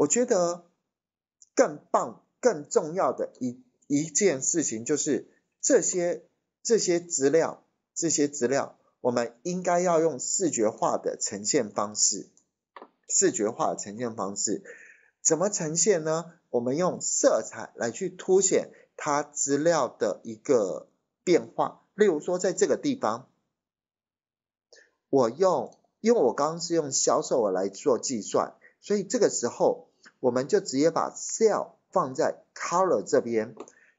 我觉得更棒、更重要的一一件事情，就是这些这些资料、这些资料，我们应该要用视觉化的呈现方式。视觉化的呈现方式，怎么呈现呢？我们用色彩来去凸显它资料的一个变化。例如说，在这个地方，我用，因为我刚刚是用销售额来做计算，所以这个时候。我们就直接把 cell 放在 color 这边，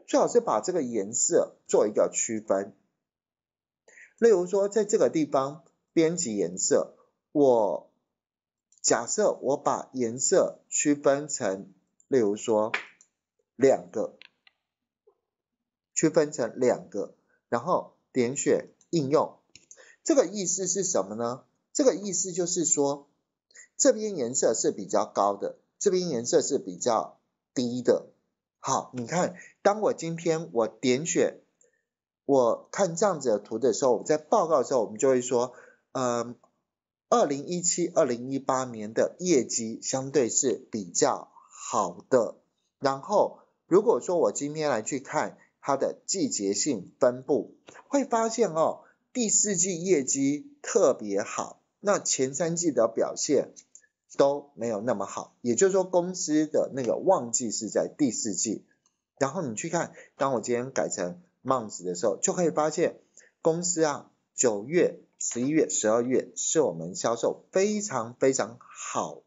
最好是把这个颜色做一个区分。例如说，在这个地方编辑颜色，我假设我把颜色区分成，例如说两个，区分成两个，然后点选应用。这个意思是什么呢？这个意思就是说，这边颜色是比较高的。这边颜色是比较低的，好，你看，当我今天我点选，我看这样子的图的时候，我在报告的时候，我们就会说，嗯，二零一七、二零一八年的业绩相对是比较好的。然后，如果说我今天来去看它的季节性分布，会发现哦，第四季业绩特别好，那前三季的表现。都没有那么好，也就是说公司的那个旺季是在第四季。然后你去看，当我今天改成 m o n t h 的时候，就可以发现公司啊九月、十一月、十二月是我们销售非常非常好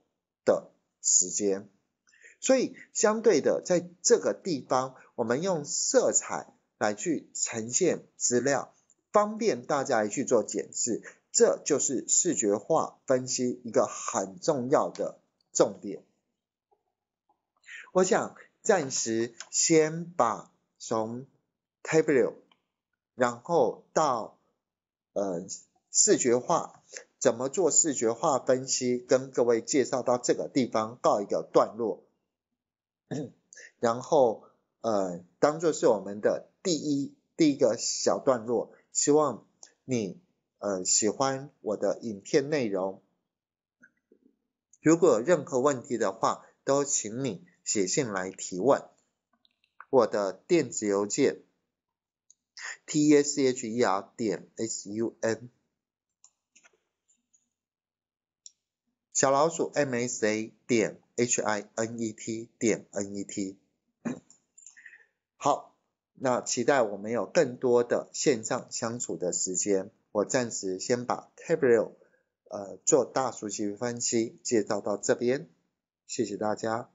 的时间。所以相对的，在这个地方，我们用色彩来去呈现资料，方便大家去做检视。这就是视觉化分析一个很重要的重点。我想暂时先把从 table，然后到呃视觉化，怎么做视觉化分析，跟各位介绍到这个地方告一个段落，然后呃当做是我们的第一第一个小段落，希望你。呃，喜欢我的影片内容，如果有任何问题的话，都请你写信来提问。我的电子邮件 t s c h e r 点 s u n 小老鼠 m s a 点 h i n e t 点 n e t 好，那期待我们有更多的线上相处的时间。我暂时先把 Tableau，呃，做大数据分析介绍到这边，谢谢大家。